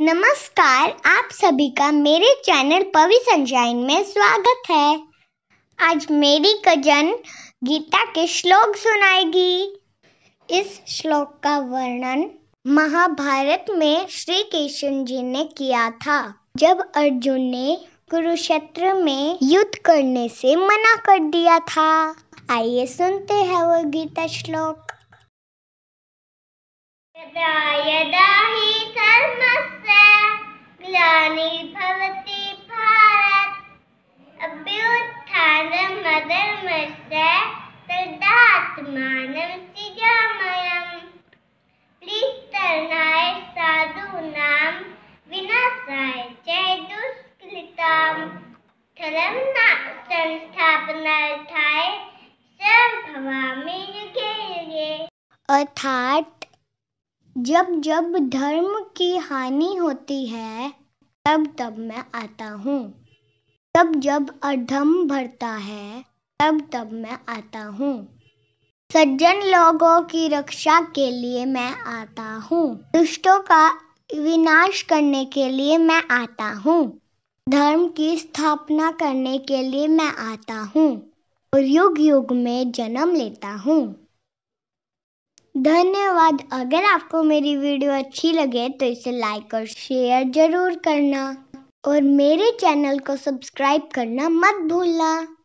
नमस्कार आप सभी का मेरे चैनल पवि संजाइन में स्वागत है आज मेरी कजन गीता के श्लोक सुनाएगी इस श्लोक का वर्णन महाभारत में श्री कृष्ण जी ने किया था जब अर्जुन ने कुरुक्षेत्र में युद्ध करने से मना कर दिया था आइए सुनते हैं वो गीता श्लोक आत्मानमयम् प्लीस्तनाय साधूनां विनाशाय च दुष्कृतां संस्थापनार्थाय अर्थात जब जब धर्म की हानि होती है तब तब मैं आता हूँ तब जब अधम भरता है तब तब मैं आता हूँ सज्जन लोगों की रक्षा के लिए मैं आता हूँ दुष्टों का विनाश करने के लिए मैं आता हूँ धर्म की स्थापना करने के लिए मैं आता हूँ और युग युग में जन्म लेता हूँ धन्यवाद अगर आपको मेरी वीडियो अच्छी लगे तो इसे लाइक और शेयर जरूर करना और मेरे चैनल को सब्सक्राइब करना मत भूलना